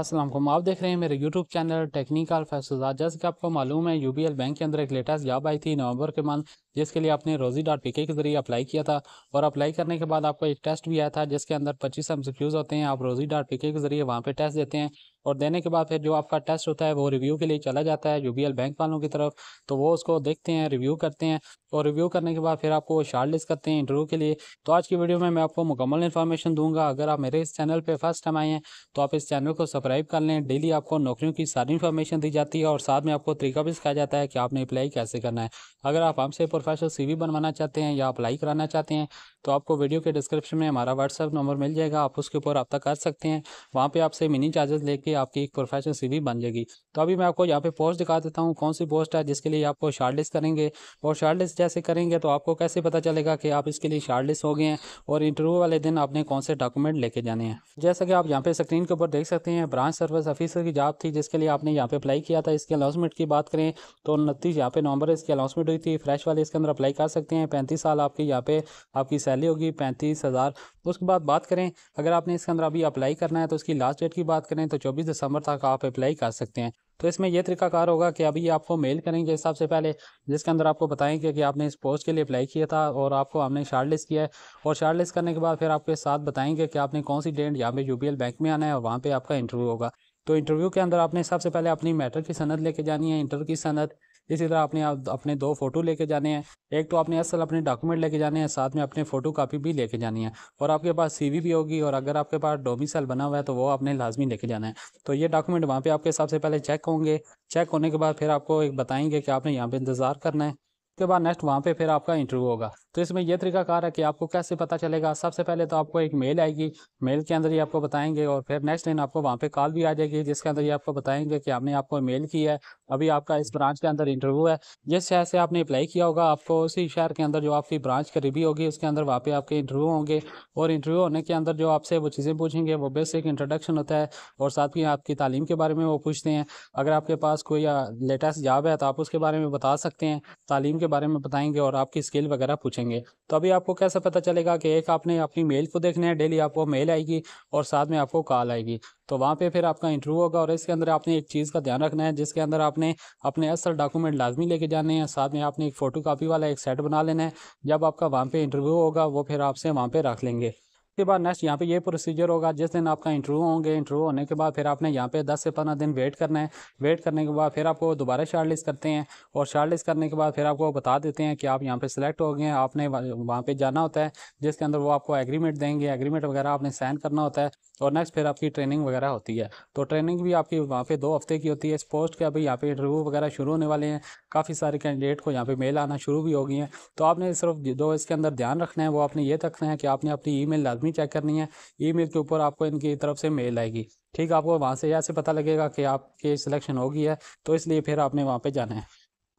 असलम आप देख रहे हैं मेरे यूट्यूब चैनल टेक्निकल फैसला जैसे कि आपको मालूम है यूबीएल बैंक के अंदर एक लेटेस्ट जॉब आई थी नवंबर के मंथ जिसके लिए आपने रोजी डॉट पी के ज़रिए अप्लाई किया था और अप्लाई करने के बाद आपको एक टेस्ट भी आया था जिसके अंदर पच्चीस एम होते हैं आप रोजी डॉट पी के ज़रिए वहाँ पर टेस्ट देते हैं और देने के बाद फिर जो आपका टेस्ट होता है वो रिव्यू के लिए चला जाता है यू बैंक वालों की तरफ तो वो उसको देखते हैं रिव्यू करते हैं और रिव्यू करने के बाद फिर आपको शार्ट लिस्ट करते हैं इंटरव्यू के लिए तो आज की वीडियो में मैं आपको मुकम्मल इन्फॉर्मेशन दूंगा अगर आप मेरे इस चैनल पर फर्स्ट टाइम आए हैं तो आप इस चैनल को सब्सक्राइब कर लें डेली आपको नौकरियों की सारी इन्फॉर्मेशन दी जाती है और साथ में आपको तरीका भी सिखाया जाता है कि आपने अप्लाई कैसे करना है अगर आप हमसे प्रोफेशनल सीवी बनवाना चाहते हैं या अप्लाई कराना चाहते हैं तो आपको वीडियो के डिस्क्रिप्शन में हमारा व्हाट्सअप नंबर मिल जाएगा आप उसके ऊपर रब्ता कर सकते हैं वहाँ पर आपसे मिनी चार्जेस लेके आपकी एक प्रोफेशनल सी बन जाएगी तो अभी मैं आपको यहाँ पे पोस्ट दिखा देता हूँ कौन सी पोस्ट है जिसके लिए आपको शार्ट करेंगे और शार्ट जैसे करेंगे तो आपको कैसे पता चलेगा कि आप इसके लिए शार्ट हो गए हैं और इंटरव्यू वाले दिन आपने कौन से डॉक्यूमेंट लेके जाने हैं जैसा कि आप यहाँ पे स्क्रीन के ऊपर देख सकते हैं ब्रांच सर्विस ऑफिसर की जॉब थी जिसके लिए आपने यहाँ पे अप्लाई किया था इसके अनाउंसमेंट की बात करें तो उनतीस यहाँ पे नवंबर इसकी अनाउंसमेंट हुई थी फ्रेश वाले इसके अंदर अप्लाई कर सकते हैं पैंतीस साल आपके यहाँ पे आपकी सैलरी होगी पैंतीस हज़ार उसके बाद बात करें अगर आपने इसके अंदर अभी अप्लाई करना है तो उसकी लास्ट डेट की बात करें तो चौबीस दिसंबर तक आप अप्लाई कर सकते हैं तो इसमें यह तरीकाकार होगा कि अभी आपको मेल करेंगे सबसे पहले जिसके अंदर आपको बताएंगे कि आपने इस पोस्ट के लिए अप्लाई किया था और आपको हमने शार्ट किया है और शार्ट करने के बाद फिर आपके साथ बताएंगे कि आपने कौन सी डेट यहाँ पे यूपीएल बैंक में आना है और वहाँ पर आपका इंटरव्यू होगा तो इंटरव्यू के अंदर आपने सबसे पहले अपनी मैटर की सनद लेके जानी है इंटर की सनद इसी तरह आपने अपने दो फ़ोटो लेके जाने हैं एक तो आपने असल अपने डॉक्यूमेंट लेके जाने हैं साथ में अपने फ़ोटो कापी भी लेके जानी है और आपके पास सी भी होगी और अगर आपके पास डोमिसल बना हुआ है तो वो आपने लाजमी लेके जाना है तो ये डॉक्यूमेंट वहाँ पर आपके हिसाब से पहले चेक होंगे चेक होने के बाद फिर आपको एक बताएंगे कि आपने यहाँ पर इंतज़ार करना है उसके बाद नेक्स्ट वहाँ पे फिर आपका इंटरव्यू होगा तो इसमें यह तरीका कार है कि आपको कैसे पता चलेगा सबसे पहले तो आपको एक मेल आएगी मेल के अंदर ही आपको बताएंगे और फिर नेक्स्ट दिन आपको वहाँ पे कॉल भी आ जाएगी जिसके अंदर ही आपको बताएंगे कि आपने आपको मेल किया है अभी आपका इस ब्रांच के अंदर इंटरव्यू है जिस शहर से आपने अप्लाई किया होगा आपको उसी शहर के अंदर जो आपकी ब्रांच करीबी होगी उसके अंदर वहाँ पे आपके इंटरव्यू होंगे और इंटरव्यू होने के अंदर जो आपसे वो चीज़ें पूछेंगे वो बेसिक इंट्रोडक्शन होता है और साथ ही आपकी तालीम के बारे में वो पूछते हैं अगर आपके पास कोई लेटेस्ट जॉब है तो आप उसके बारे में बता सकते हैं तालीम के बारे में बताएंगे और आपकी स्किल वगैरह पूछेंगे तो अभी आपको कैसे पता चलेगा कि एक आपने अपनी मेल को देखना है डेली आपको मेल आएगी और साथ में आपको कॉल आएगी तो वहाँ पे फिर आपका इंटरव्यू होगा और इसके अंदर आपने एक चीज़ का ध्यान रखना है जिसके अंदर आपने अपने असल डॉक्यूमेंट लाजमी लेके जाने हैं साथ में आपने एक फ़ोटो वाला एक सेट बना लेना है जब आपका वहाँ पर इंटरव्यू होगा वो फिर आपसे वहाँ पर रख लेंगे उसके बाद नेक्स्ट यहाँ पे ये प्रोसीजर होगा जिस दिन आपका इंटरव्यू होंगे इंटरव्यू होने के बाद फिर आपने यहाँ पे दस से पंद्रह दिन वेट करना है वेट करने के बाद फिर आपको दोबारा शार्ट लिस्ट करते हैं और शार्ट लिस्ट करने के बाद फिर आपको बता देते हैं कि आप यहाँ पर सिलेक्ट हो गए हैं आपने वहाँ पर जाना होता है जिसके अंदर वो आपको एग्रीमेंट देंगे एग्रीमेंट वगैरह आपने साइन करना होता है और नेक्स्ट फिर आपकी ट्रेनिंग वगैरह होती है तो ट्रेनिंग भी आपकी वहाँ पे दो हफ्ते की होती है इस पोस्ट के अभी यहाँ पे इंटरव्यू वगैरह शुरू होने वाले हैं काफ़ी सारे कैंडिडेट को यहाँ पे मेल आना शुरू भी हो गई हैं तो आपने सिर्फ जो इसके अंदर ध्यान रखना है वो आपने ये रखना है कि आपने अपनी ई मेल नहीं चेक करनी है ईमेल के ऊपर आपको इनकी तरफ से मेल आएगी ठीक आपको वहाँ से ऐसे पता लगेगा कि आपकी सिलेक्शन होगी है तो इसलिए फिर आपने वहाँ पर जाना है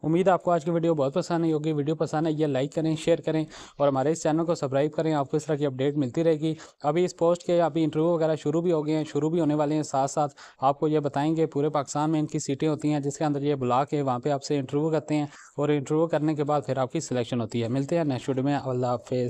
उम्मीद आपको आज की वीडियो बहुत पसंद आई होगी वीडियो पसंद है ये लाइक करें शेयर करें और हमारे इस चैनल को सब्सक्राइब करें आपको इस तरह की अपडेट मिलती रहेगी अभी इस पोस्ट के अभी इंटरव्यू वगैरह शुरू भी हो गए हैं शुरू भी होने वाले हैं साथ साथ आपको ये बताएंगे पूरे पाकिस्तान में इनकी सीटें होती हैं जिसके अंदर ये बुला के वहाँ पर आपसे इंटरव्यू करते हैं और इंटरव्यू करने के बाद फिर आपकी सिलेक्शन होती है मिलते हैं नेक्स्ट वीडियो में अल्लाह हाफ़